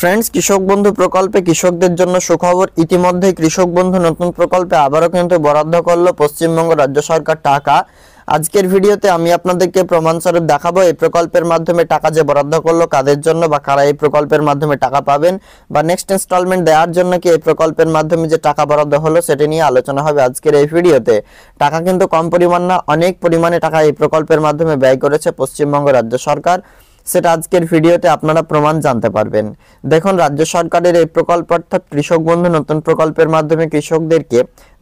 friends কৃষক বন্ধু প্রকল্পে কৃষকদের জন্য সুখবর ইতিমধ্যে কৃষক বন্ধু নতুন প্রকল্পে আবারও কিন্তু বরাদ্দ করলো পশ্চিমবঙ্গ রাজ্য সরকার টাকা আজকের ভিডিওতে আমি আপনাদেরকে প্রমাণস্বরূপ দেখাবো এই প্রকল্পের মাধ্যমে টাকা যে বরাদ্দ করলো কাদের জন্য বা কারা এই প্রকল্পের মাধ্যমে টাকা পাবেন বা নেক্সট ইনস্টলমেন্ট দেওয়ার জন্য কি এই প্রকল্পের মাধ্যমে যে টাকা বরাদ্দ হলো সেটি নিয়ে আলোচনা হবে আজকের এই ভিডিওতে টাকা কিন্তু কম পরিমাণ না অনেক পরিমাণে টাকা এই প্রকল্পের মাধ্যমে ব্যয় করেছে পশ্চিমবঙ্গ রাজ্য সরকার সেটা আজকের ভিডিওতে আপনারা প্রমাণ জানতে পারবেন দেখুন রাজ্য সরকারের এই প্রকল্প অর্থাৎ কৃষক বন্ধু নতুন প্রকল্পের মাধ্যমে কৃষকদেরকে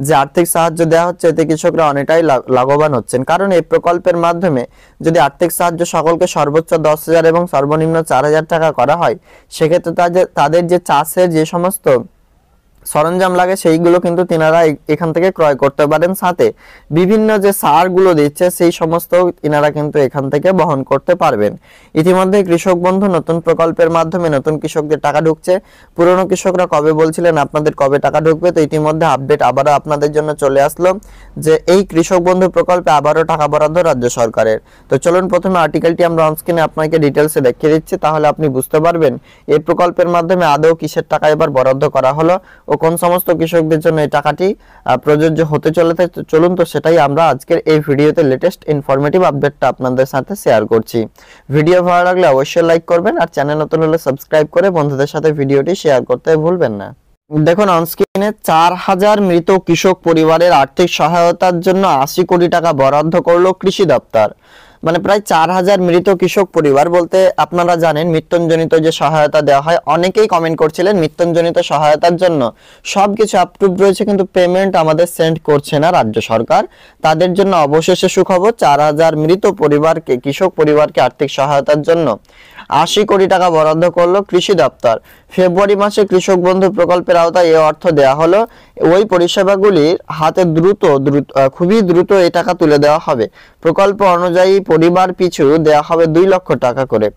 যে আর্থিক সাহায্য দেওয়া হচ্ছে এতে কৃষকরা অনেকটাই লাভবান হচ্ছেন কারণ এই প্রকল্পের মাধ্যমে যদি আর্থিক সাহায্য সকলকে সর্বোচ্চ দশ হাজার এবং সর্বনিম্ন চার হাজার টাকা করা হয় সেক্ষেত্রে তাদের যে চাষের যে সমস্ত সরঞ্জাম লাগে সেইগুলো কিন্তু তিনারা এখান থেকে ক্রয় করতে পারেন সাথে বিভিন্ন যে সারগুলো দিচ্ছে সেই সমস্ত তিনারা কিন্তু এখান থেকে বহন করতে পারবেন ইতিমধ্যে কৃষক বন্ধু নতুন প্রকল্পের মাধ্যমে নতুন কৃষকদের টাকা ঢুকছে পুরনো কৃষকরা কবে বলছিলেন আপনাদের কবে টাকা ঢুকবে তো ইতিমধ্যে আপডেট আবারও আপনাদের জন্য চলে আসলো যে এই কৃষক বন্ধু প্রকল্পে আবারও টাকা বরাদ্দ রাজ্য সরকারের তো চলুন প্রথমে আর্টিকেলটি আমরা অনস্ক্রিনে আপনাকে ডিটেলসে দেখিয়ে দিচ্ছি তাহলে আপনি বুঝতে পারবেন এই প্রকল্পের মাধ্যমে আদৌ কিসের টাকা এবার বরাদ্দ করা হলো ও কোন সমস্ত কৃষকদের জন্য এই টাকাটি প্রযোজ্য হতে চলেছে চলুন তো সেটাই আমরা আজকের এই ভিডিওতে লেটেস্ট ইনফরমেটিভ আপডেটটা আপনাদের সাথে শেয়ার করছি ভিডিও ভালো লাগলে অবশ্যই লাইক করবেন আর চ্যানেল নতুন হলে সাবস্ক্রাইব করে বন্ধুদের সাথে ভিডিওটি শেয়ার করতে ভুলবেন না দেখুন অনস্ক্রিনে চার হাজার মৃত কৃষক পরিবারের আর্থিক সহায়তার জন্য আশি কোটি টাকা বরাদ্দ করলো কৃষি দপ্তর মানে প্রায় চার হাজার মৃত কৃষক পরিবার বলতে আপনারা জানেন মৃত্যুঞ্জনিত যে সহায়তা দেওয়া হয় অনেকেই কমেন্ট করছিলেন মৃত্যুঞ্জনিত সহায়তার জন্য সব কিছু আপটুপ রয়েছে কিন্তু পেমেন্ট আমাদের সেন্ড করছে না রাজ্য সরকার তাদের জন্য অবশেষে সুখবর চার হাজার মৃত পরিবারকে কৃষক পরিবারকে আর্থিক সহায়তার জন্য আশি কোটি টাকা বরাদ্দ করলো কৃষি দপ্তর ফেব্রুয়ারি মাসে কৃষক বন্ধু প্রকল্পের আওতায় এ অর্থ দেওয়া হলো ওই পরিষেবাগুলির হাতে দ্রুত দ্রুত খুবই দ্রুত এই টাকা তুলে দেওয়া হবে প্রকল্প অনুযায়ী পরিবার পিছু দেয়া হবে দুই লক্ষ টাকা করে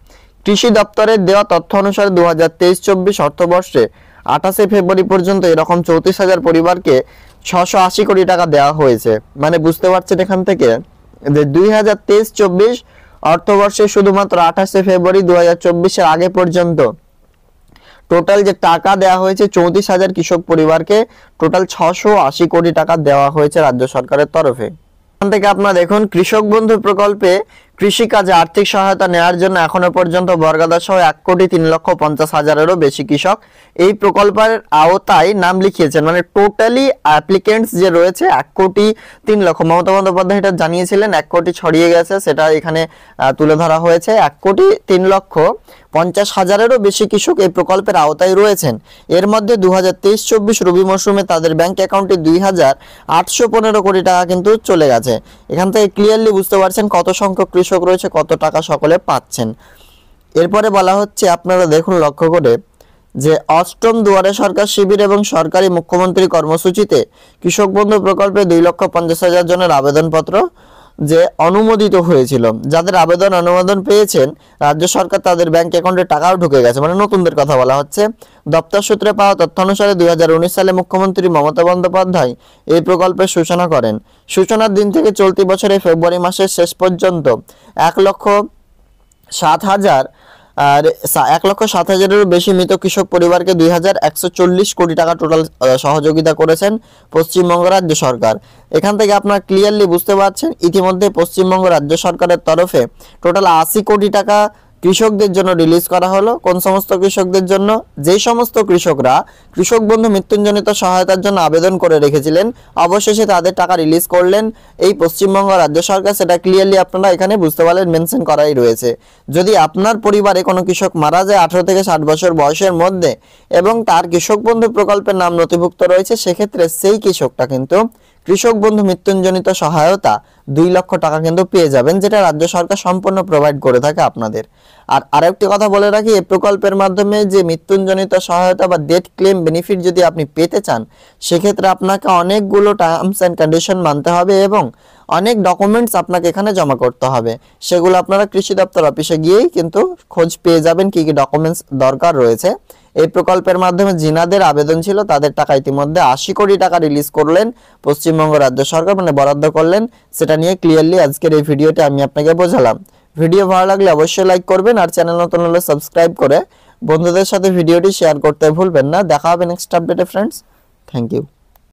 কৃষি দপ্তরের দেওয়া তথ্য অনুসারে দু হাজার তেইশ চব্বিশ অর্থবর্ষে আঠাশে ফেব্রুয়ারি পর্যন্ত এরকম চৌত্রিশ হাজার পরিবারকে ছশো আশি কোটি টাকা দেওয়া হয়েছে মানে বুঝতে পারছেন এখান থেকে যে দুই হাজার তেইশ চব্বিশ অর্থবর্ষে শুধুমাত্র আঠাশে ফেব্রুয়ারি দু হাজার চব্বিশের আগে পর্যন্ত টোটাল যে টাকা দেওয়া হয়েছে চৌত্রিশ হাজার কৃষক পরিবারকে টোটাল ছশো আশি কোটি টাকা দেওয়া হয়েছে রাজ্য সরকারের তরফে এখান থেকে আপনারা দেখুন কৃষক বন্ধু প্রকল্পে কৃষিকাজে আর্থিক সহায়তা নেওয়ার জন্য এখনো পর্যন্ত বর্গাদা সহ এক কোটি তিন লক্ষ পঞ্চাশ হাজারেরও বেশি কৃষক এই প্রকল্পের আওতায় নাম লিখিয়েছেন মানে টোটালি অ্যাপ্লিকেন্টস যে রয়েছে এক কোটি তিন লক্ষ মমতা বন্দ্যোপাধ্যায় এটা জানিয়েছিলেন এক কোটি ছড়িয়ে গেছে সেটা এখানে তুলে ধরা হয়েছে এক কোটি তিন লক্ষ পঞ্চাশ হাজারেরও বেশি কৃষক এই প্রকল্পের আওতায় রয়েছেন এর মধ্যে দু হাজার তেইশ চব্বিশ রবি মরশুমে তাদের ব্যাংক অ্যাকাউন্টে দুই হাজার আটশো পনেরো কোটি টাকা কিন্তু চলে গেছে এখান থেকে ক্লিয়ারলি বুঝতে পারছেন কত সংখ্যক কৃষক রয়েছে কত টাকা সকলে পাচ্ছেন এরপরে বলা হচ্ছে আপনারা দেখুন লক্ষ্য করে যে অষ্টম দুয়ারে সরকার শিবির এবং সরকারি মুখ্যমন্ত্রী কর্মসূচিতে কৃষক বন্ধু প্রকল্পে দুই লক্ষ পঞ্চাশ হাজার জনের আবেদনপত্র যে অনুমোদিত হয়েছিল যাদের আবেদন অনুমোদন পেয়েছেন রাজ্য সরকার তাদের ব্যাংক অ্যাকাউন্টে টাকাও ঢুকে গেছে মানে নতুনদের কথা বলা হচ্ছে দপ্তর সূত্রে পাওয়া তথ্য অনুসারে দুই সালে মুখ্যমন্ত্রী মমতা বন্দ্যোপাধ্যায় এই প্রকল্পের সূচনা করেন সূচনার দিন থেকে চলতি বছরে ফেব্রুয়ারি মাসের শেষ পর্যন্ত এক লক্ষ সাত হাজার আর এক লক্ষ সাত হাজারেরও বেশি মৃত কৃষক পরিবারকে দুই হাজার একশো চল্লিশ কোটি টাকা টোটাল সহযোগিতা করেছেন পশ্চিমবঙ্গ রাজ্য সরকার এখান থেকে আপনারা ক্লিয়ারলি বুঝতে পারছেন ইতিমধ্যে পশ্চিমবঙ্গ রাজ্য সরকারের তরফে টোটাল আশি কোটি টাকা কৃষকদের জন্য রিলিজ করা হলো কোন সমস্ত কৃষকদের জন্য যে সমস্ত কৃষকরা কৃষক বন্ধু মৃত্যুঞ্জনিত সহায়তার জন্য আবেদন করে রেখেছিলেন অবশেষে তাদের টাকা রিলিজ করলেন এই পশ্চিমবঙ্গ রাজ্য সরকার সেটা ক্লিয়ারলি আপনারা এখানে বুঝতে পারলেন মেনশন করাই রয়েছে যদি আপনার পরিবারে কোনো কৃষক মারা যায় আঠারো থেকে ষাট বছর বয়সের মধ্যে এবং তার কৃষক বন্ধু প্রকল্পের নাম নথিভুক্ত রয়েছে সেক্ষেত্রে সেই কৃষকটা কিন্তু কৃষক বন্ধু মৃত্যুঞ্জনিত সহায়তা দুই লক্ষ টাকা কিন্তু পেয়ে যাবেন যেটা রাজ্য সরকার সম্পূর্ণ প্রোভাইড করে থাকে আপনাদের আর আরেকটি কথা বলে রাখি এই প্রকল্পের মাধ্যমে যে মৃত্যুঞ্জনিত সহায়তা বা ডেট ক্লেম বেনিফিট যদি আপনি পেতে চান সেক্ষেত্রে আপনাকে অনেকগুলো টার্মস অ্যান্ড কন্ডিশন মানতে হবে এবং অনেক ডকুমেন্টস আপনাকে এখানে জমা করতে হবে সেগুলো আপনারা কৃষি দপ্তর অফিসে গিয়েই কিন্তু খোঁজ পেয়ে যাবেন কি কি ডকুমেন্টস দরকার রয়েছে এই প্রকল্পের মাধ্যমে জিনাদের আবেদন ছিল তাদের টাকা ইতিমধ্যে আশি কোটি টাকা রিলিজ করলেন পশ্চিমবঙ্গ রাজ্য সরকার মানে বরাদ্দ করলেন সেটা নিয়ে ক্লিয়ারলি আজকের এই ভিডিওটি আমি আপনাকে বোঝালাম ভিডিও ভালো লাগলে অবশ্যই লাইক করবেন আর চ্যানেল নতুন হলে সাবস্ক্রাইব করে বন্ধুদের সাথে ভিডিওটি শেয়ার করতে ভুলবেন না দেখা হবে নেক্সট আপডেটে ফ্রেন্ডস থ্যাংক ইউ